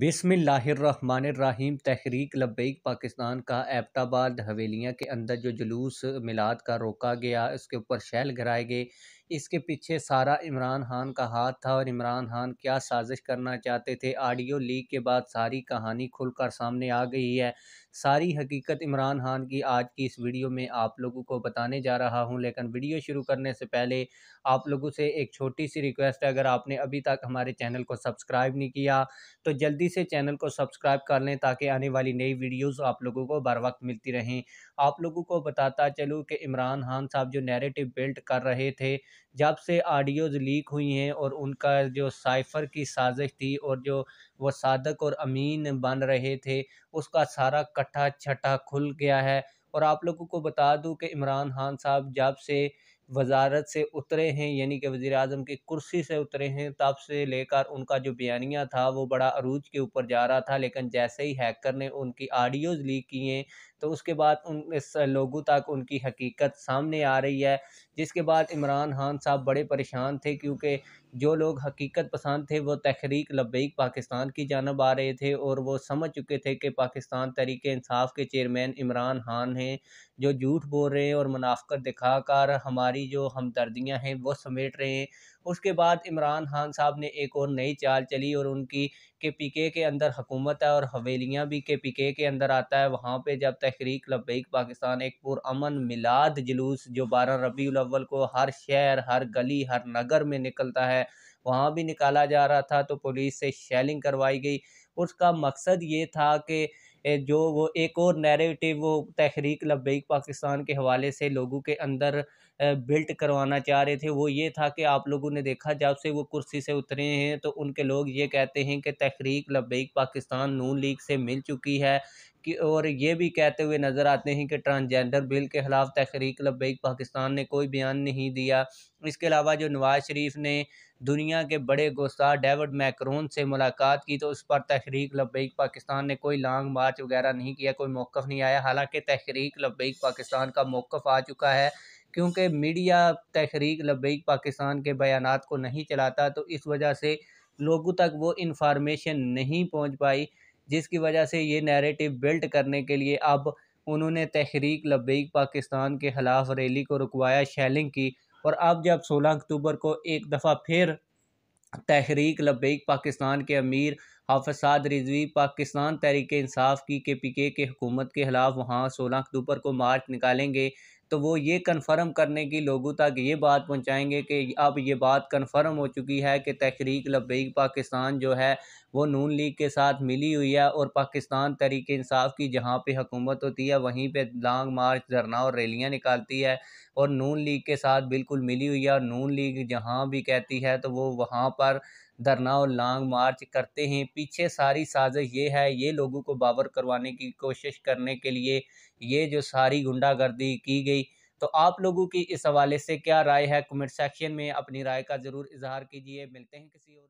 बिसमीम तहरीक लब्बैक पाकिस्तान का एबटाबाद हवेलियाँ के अंदर जो जुलूस मिलाद का रोका गया उसके ऊपर शैल गिराए गए इसके पीछे सारा इमरान खान का हाथ था और इमरान खान क्या साजिश करना चाहते थे ऑडियो लीक के बाद सारी कहानी खुलकर सामने आ गई है सारी हकीकत इमरान खान की आज की इस वीडियो में आप लोगों को बताने जा रहा हूं लेकिन वीडियो शुरू करने से पहले आप लोगों से एक छोटी सी रिक्वेस्ट है अगर आपने अभी तक हमारे चैनल को सब्सक्राइब नहीं किया तो जल्दी से चैनल को सब्सक्राइब कर लें ताकि आने वाली नई वीडियोस आप लोगों को बर वक्त मिलती रहें आप लोगों को बताता चलूँ कि इमरान खान साहब जो नेरेटिव बिल्ट कर रहे थे जब से आडियोज़ लीक हुई हैं और उनका जो साइफ़र की साजिश थी और जो वो सादक और अमीन बन रहे थे उसका सारा कट्ठा छठा खुल गया है और आप लोगों को बता दूं कि इमरान खान साहब जब से वजारत से उतरे हैं यानी कि वज़ी अजम की कुर्सी से उतरे हैं तब से लेकर उनका जो बयानिया था वो बड़ा अरूज के ऊपर जा रहा था लेकिन जैसे ही हैकर ने उनकी आडियोज़ लीक किए तो उसके बाद उन इस लोगों तक उनकी हकीकत सामने आ रही है जिसके बाद इमरान खान साहब बड़े परेशान थे क्योंकि जो लोग हकीकत पसंद थे वो तहरीक लबैक पाकिस्तान की जानब आ रहे थे और वो समझ चुके थे कि पाकिस्तान तरीक इंसाफ के चेयरमैन इमरान खान हैं जो झूठ बोल रहे हैं और मुनाफ्त दिखाकर हमारे सारी जो हमदर्दियाँ हैं वो समेट रहे हैं उसके बाद इमरान खान साहब ने एक और नई चाल चली और उनकी के पी के के अंदर हुकूमत है और हवेलियाँ भी के पी के के अंदर आता है वहाँ पे जब तहरीक लबैक पाकिस्तान एक पुरान मिलाद जुलूस जो बारह रबी अव्वल को हर शहर हर गली हर नगर में निकलता है वहाँ भी निकाला जा रहा था तो पुलिस से शेलिंग करवाई गई उसका मकसद ये था कि जो वो एक और नैरेटिव वो तहरीक लबैक पाकिस्तान के हवाले से लोगों के अंदर बिल्ट करवाना चाह रहे थे वो ये था कि आप लोगों ने देखा जब से वो कुर्सी से उतरे हैं तो उनके लोग ये कहते हैं कि तहरीक लबैक पाकिस्तान नून लीग से मिल चुकी है कि और ये भी कहते हुए नज़र आते हैं कि ट्रांसजेंडर बिल के ख़िलाफ़ तहरीक लबैक पाकिस्तान ने कोई बयान नहीं दिया इसके अलावा जो नवाज़ शरीफ ने दुनिया के बड़े गुस्सा डेविड मैक्रोन से मुलाकात की तो उस पर तहरीक लबैक पाकिस्तान ने कोई लॉन्ग मार्च वगैरह नहीं किया कोई मौक़ नहीं आया हालाँकि तहरीक लबैक पाकिस्तान का मौक़ आ चुका है क्योंकि मीडिया तहरीक लबैक पाकिस्तान के बयान को नहीं चलाता तो इस वजह से लोगों तक वो इन्फॉर्मेशन नहीं पहुँच पाई जिसकी वजह से ये नैरेटिव बिल्ड करने के लिए अब उन्होंने तहरीक लबीक पाकिस्तान के ख़िलाफ़ रैली को रुकवाया शैलिंग की और अब जब 16 अक्टूबर को एक दफ़ा फिर तहरीक लबीक पाकिस्तान के अमीर हाफसाद रिजवी पाकिस्तान तहरीक इंसाफ की के पी के हुकूमत के ख़िलाफ़ वहाँ सोलह अक्टूबर को मार्च निकालेंगे तो वो ये कन्फर्म करने की लोगों तक ये बात पहुँचाएँगे कि अब ये बात कन्फर्म हो चुकी है कि तहरीक लबैक पाकिस्तान जो है वो नून लीग के साथ मिली हुई है और पाकिस्तान तहरीक इंसाफ की जहाँ पर हुकूमत होती है वहीं पर लॉन्ग मार्च धरना और रैलियाँ निकालती है और नून लीग के साथ बिल्कुल मिली हुई है और नून लीग जहाँ भी कहती है तो वो वहाँ पर धरना और लॉन्ग मार्च करते हैं पीछे सारी साजिश ये है ये लोगों को बाबर करवाने की कोशिश करने के लिए ये जो सारी गुंडागर्दी की गई तो आप लोगों की इस हवाले से क्या राय है कमेंट सेक्शन में अपनी राय का ज़रूर इजहार कीजिए मिलते हैं किसी और